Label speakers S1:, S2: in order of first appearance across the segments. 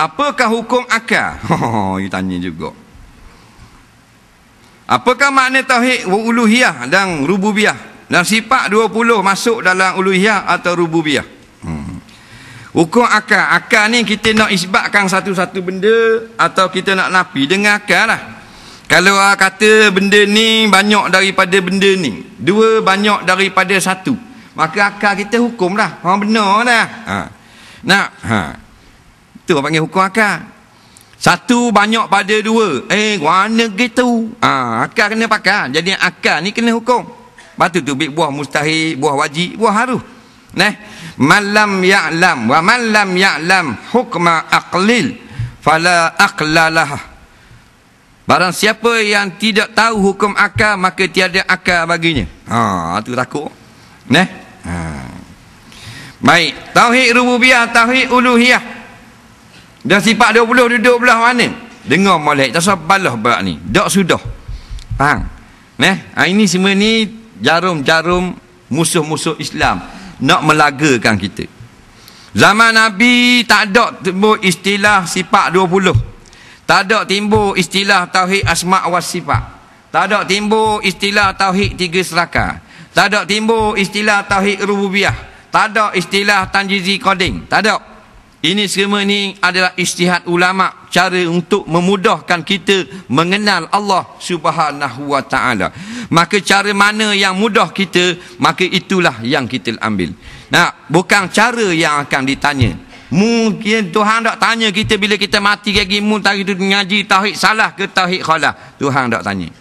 S1: Apakah hukum akal? Ha, tanya juga. Apakah makna tauhid uluhiyah dan rububiyah? Dan sifat 20 masuk dalam uluhiyah atau rububiyah? Hmm. Hukum akal. Akal ni kita nak isbatkan satu-satu benda atau kita nak napi dengan akal lah. Kalau orang kata benda ni banyak daripada benda ni. Dua banyak daripada satu. Maka akal kita hukum lah. Ha, benar lah. Ha. Nak? Ha. Tu orang panggil hukum akal. Satu banyak pada dua. Eh, mana gitu? Ha, akal kena pakai. Jadi akal ni kena hukum. Batu tu bit buah mustahil, buah wajib, buah harus. neh malam ya'lam wa malam ya'lam hukma aqlil fala aqlalah. Barang siapa yang tidak tahu hukum akal maka tiada akal baginya. Ha, tu takut. neh Ha. Baik, tauhid rububiyah, tauhid uluhiyah. Dah sifat 20 duduk belah mana? Dengar malaikat tak sabalah berat ni. Dak sudah. Faham? Neh, ha, ini semua ni jarum-jarum musuh-musuh Islam nak melagakan kita. Zaman Nabi tak ada timbul istilah sifat 20. Tak ada timbul istilah tauhid asma wa sifat. Tak ada timbul istilah tauhid tiga seraka. Tak ada timbul istilah tauhid rububiyah. Tak ada istilah tanjizi coding. Tak ada. Ini semua ni adalah istihad ulama cara untuk memudahkan kita mengenal Allah Subhanahu Wa Taala. Maka cara mana yang mudah kita, maka itulah yang kita ambil. Nah, bukan cara yang akan ditanya. Mungkin Tuhan tak tanya kita bila kita mati gigi mu tadi tu ngaji tauhid salah ke tauhid khalah. Tuhan tak tanya.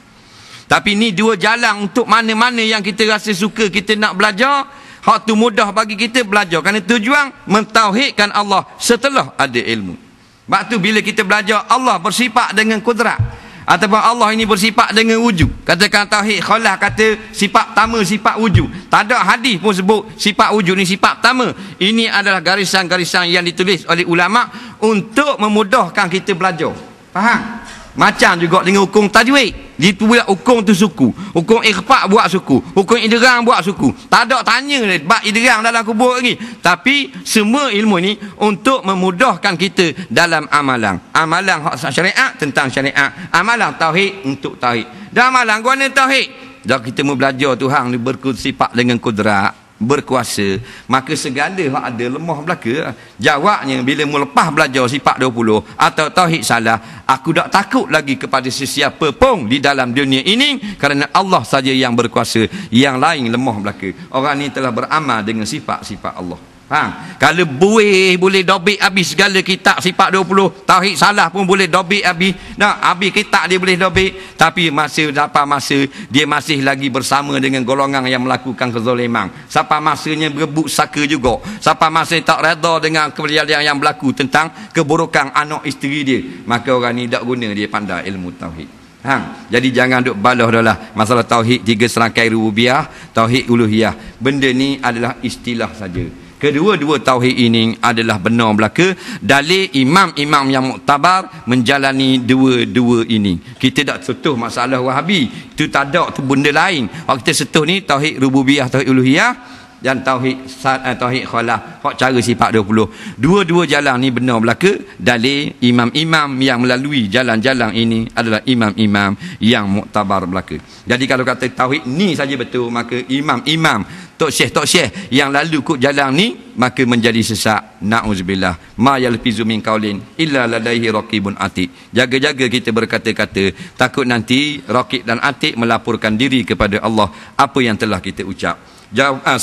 S1: Tapi ni dua jalan untuk mana-mana yang kita rasa suka kita nak belajar, Hak tu mudah bagi kita belajar. Kerana tujuan mentauhidkan Allah setelah ada ilmu. Sebab tu bila kita belajar Allah bersifat dengan kudrat. Ataupun Allah ini bersifat dengan wujud. Katakan tauhid khalah kata sifat pertama sifat wujud. Tak ada hadis pun sebut sifat wujud ni sifat pertama. Ini adalah garisan-garisan yang ditulis oleh ulama untuk memudahkan kita belajar. Faham? Macam juga dengan hukum tajwid. Dia buat hukum tu suku. Hukum ikhfa buat suku. Hukum idrang buat suku. Tak ada tanya bab idrang dalam kubur ni Tapi semua ilmu ni untuk memudahkan kita dalam amalan. Amalan hak syariat tentang syariah Amalan tauhid untuk tauhid. Dan amalan guna tauhid. Dah kita mau belajar Tuhan berkutsifat dengan kudrat berkuasa maka segala hak ada lemah belaka jawabnya bila mu lepas belajar sifat 20 atau tauhid salah aku tak takut lagi kepada sesiapa pun di dalam dunia ini kerana Allah saja yang berkuasa yang lain lemah belaka orang ini telah beramal dengan sifat-sifat Allah Ha, kalau buih boleh dobik habis segala kitab sifat 20, tauhid salah pun boleh dobik habis. Nah, habis kitab dia boleh dobik, tapi masa dapat masa dia masih lagi bersama dengan golongan yang melakukan kezaliman. Siapa masanya berebut saka juga. Siapa masa tak redha dengan kejadian yang berlaku tentang keburukan anak isteri dia, maka orang ni tak guna dia pandai ilmu tauhid. Ha, jadi jangan duk baloh dah lah masalah tauhid tiga serangkai rububiah, tauhid uluhiyah. Benda ni adalah istilah saja. Kedua-dua tauhid ini adalah benar belaka. Dalil imam-imam yang muktabar menjalani dua-dua ini. Kita tak setuh masalah wahabi. Itu tak ada, itu benda lain. Kalau kita setuh ni tauhid rububiyah, tauhid uluhiyah dan tauhid eh, tauhid khalah hak cara sifat 20 dua-dua jalan ni benar belaka dalil imam-imam yang melalui jalan-jalan ini adalah imam-imam yang muktabar belaka jadi kalau kata tauhid ni saja betul maka imam-imam tok syekh tok syekh yang lalu kut jalan ni maka menjadi sesak naudzubillah ma yalfizu min qaulin illa ladaihi raqibun atik. jaga-jaga kita berkata-kata takut nanti raqib dan atik melaporkan diri kepada Allah apa yang telah kita ucap jawab ah,